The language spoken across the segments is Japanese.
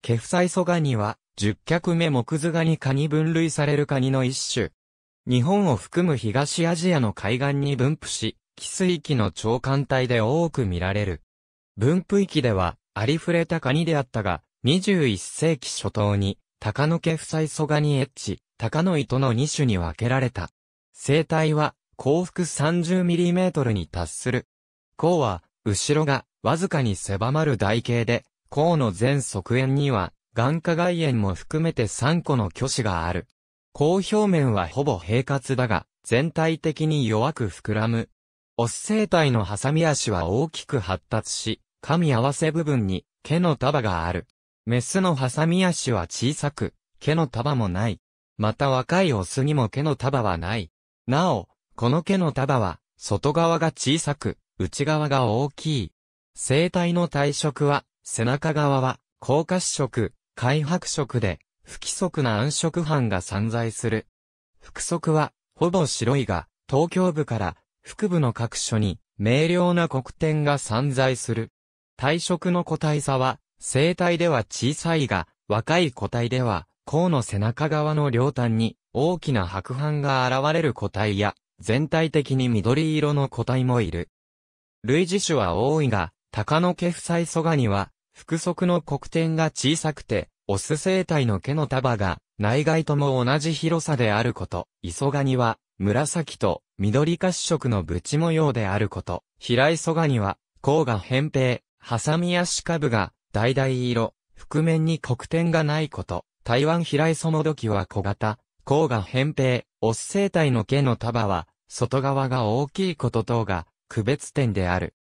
ケフサイソガニは、十脚目木図ガニ科に分類されるカニの一種。日本を含む東アジアの海岸に分布し、寄水域の長艦帯で多く見られる。分布域では、ありふれたカニであったが、21世紀初頭に、鷹の毛サイソガニエッチ、鷹の糸の2種に分けられた。生体は、幸福3 0トルに達する。甲は、後ろが、わずかに狭まる台形で、甲の全側縁には、眼下外縁も含めて3個の巨子がある。甲表面はほぼ平滑だが、全体的に弱く膨らむ。オス生体のハサミ足は大きく発達し、噛み合わせ部分に毛の束がある。メスのハサミ足は小さく、毛の束もない。また若いオスにも毛の束はない。なお、この毛の束は、外側が小さく、内側が大きい。生体の体色は、背中側は、高褐色、開白色で、不規則な暗色斑が散在する。腹側は、ほぼ白いが、東京部から、腹部の各所に、明瞭な黒点が散在する。体色の個体差は、生体では小さいが、若い個体では、甲の背中側の両端に、大きな白斑が現れる個体や、全体的に緑色の個体もいる。類似種は多いが、鷹の毛夫妻蘇我には、腹側の黒点が小さくて、オス生体の毛の束が、内外とも同じ広さであること、イソガニは、紫と緑褐色のブチ模様であること、平ソガニは、甲が扁平、ハサミやシカブが、橙色、覆面に黒点がないこと、台湾平ソもドキは小型、甲が扁平、オス生体の毛の束は、外側が大きいこと等が、区別点である。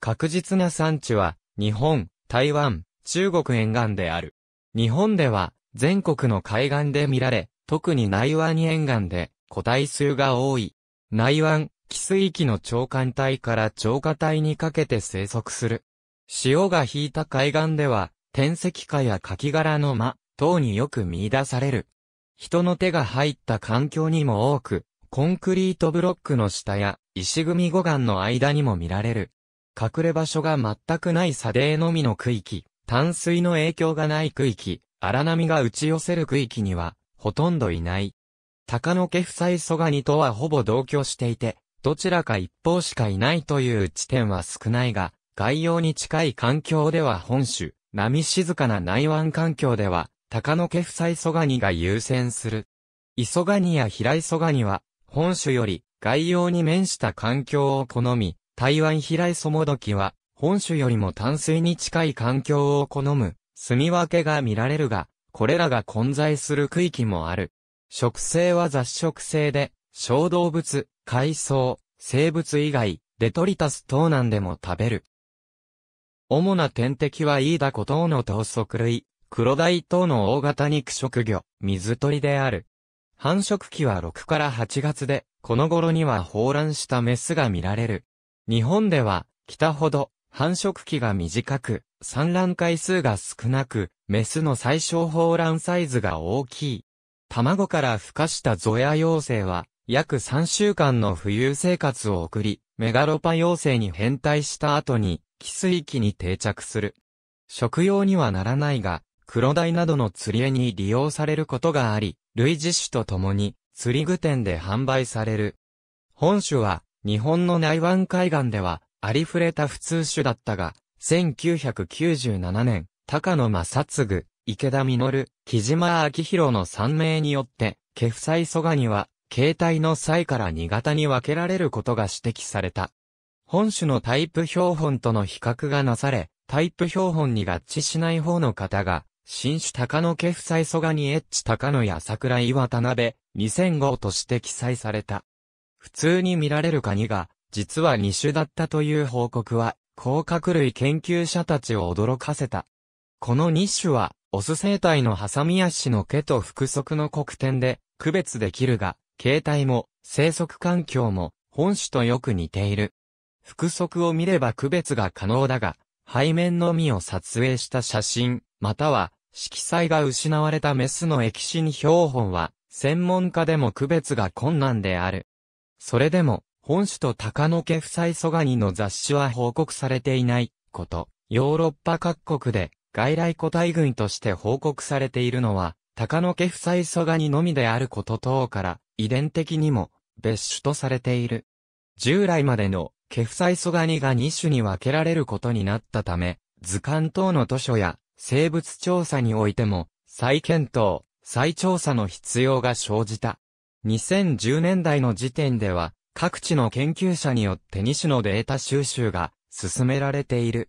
確実な産地は、日本、台湾、中国沿岸である。日本では、全国の海岸で見られ、特に内湾沿岸で、個体数が多い。内湾、寄水域の長官帯から長下帯にかけて生息する。潮が引いた海岸では、天石化や柿殻の間、等によく見出される。人の手が入った環境にも多く、コンクリートブロックの下や石組み護岸の間にも見られる。隠れ場所が全くない砂泥のみの区域、淡水の影響がない区域、荒波が打ち寄せる区域には、ほとんどいない。高野家夫妻蘇我にとはほぼ同居していて、どちらか一方しかいないという地点は少ないが、概要に近い環境では本州、波静かな内湾環境では、高野家夫妻蘇我にが優先する。磯ガにや平井蘇我には、本州より概要に面した環境を好み、台湾飛来ソモドキは、本種よりも淡水に近い環境を好む、住み分けが見られるが、これらが混在する区域もある。植生は雑食性で、小動物、海藻、生物以外、デトリタス等なんでも食べる。主な天敵はイイダコ等の等足類、クロダイ等の大型肉食魚、水鳥である。繁殖期は6から8月で、この頃には放卵したメスが見られる。日本では、北ほど、繁殖期が短く、産卵回数が少なく、メスの最小放卵サイズが大きい。卵から孵化したゾヤ幼生は、約3週間の浮遊生活を送り、メガロパ幼生に変態した後に、寄水域に定着する。食用にはならないが、クロダイなどの釣り絵に利用されることがあり、類似種と共に釣り具店で販売される。本種は日本の内湾海岸では、ありふれた普通種だったが、1997年、高野正嗣、池田実、木島昭弘の3名によって、ケフサイソガニは、形態の際から2型に分けられることが指摘された。本種のタイプ標本との比較がなされ、タイプ標本に合致しない方の方が、新種高野ケフサイソガニエッチ高野や桜井渡辺、2005として記載された。普通に見られるカニが、実は二種だったという報告は、甲殻類研究者たちを驚かせた。この二種は、オス生態のハサミ足の毛と腹足の黒点で区別できるが、形態も生息環境も本種とよく似ている。腹足を見れば区別が可能だが、背面のみを撮影した写真、または色彩が失われたメスの液心に標本は、専門家でも区別が困難である。それでも、本種と高野家夫妻蘇我にの雑種は報告されていないこと、ヨーロッパ各国で外来個体群として報告されているのは、高野家夫妻蘇我にのみであること等から、遺伝的にも別種とされている。従来までの家夫妻蘇我にが2種に分けられることになったため、図鑑等の図書や生物調査においても、再検討、再調査の必要が生じた。2010年代の時点では、各地の研究者によって2種のデータ収集が進められている。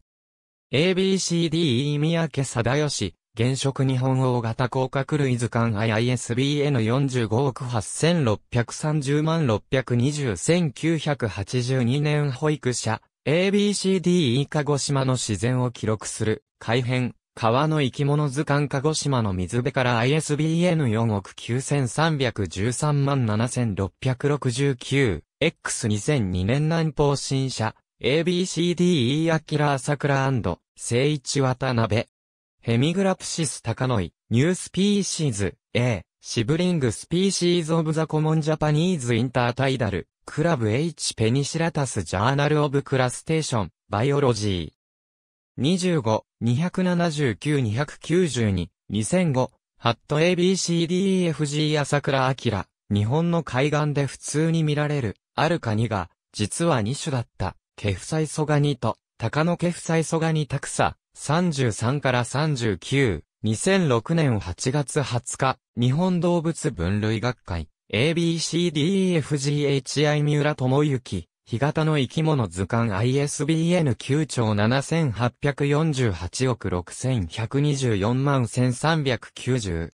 ABCDE 三宅貞義、現職日本大型甲殻類図鑑 ISBN45 億8630万620 1982年保育者 ABCDE 鹿児島の自然を記録する改編川の生き物図鑑鹿児島の水辺から ISBN 4億9313万 7669X2002 年南方新社 ABCDE アキラー桜聖一渡辺ヘミグラプシス高野井ニュースピーシーズ A シブリングスピーシーズオブザコモンジャパニーズインタータイダルクラブ H ペニシラタスジャーナルオブクラステーションバイオロジー25,279,292,2005、ハット ABCDEFG 朝倉明、日本の海岸で普通に見られる、あるカニが、実は2種だった、ケフサイソガニと、タカノケフサイソガニタクサ、33から39、2006年8月20日、日本動物分類学会、ABCDEFGHI 三浦智之、干潟の生き物図鑑 ISBN 9兆7848億6124万1390。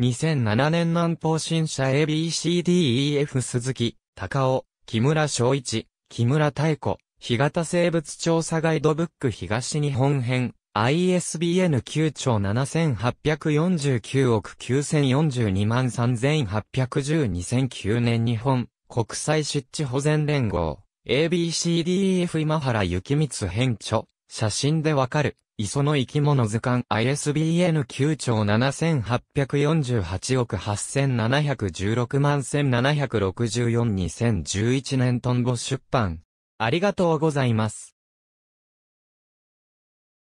2007年南方新社 ABCDEF 鈴木、高尾、木村昭一、木村太子、干潟生物調査ガイドブック東日本編、ISBN 9兆7849億9042万3810 2009年日本。国際湿地保全連合、ABCDEF 今原幸光編著、写真でわかる、磯の生き物図鑑 ISBN 9兆7848億8716万1764 2011年トンボ出版。ありがとうございます。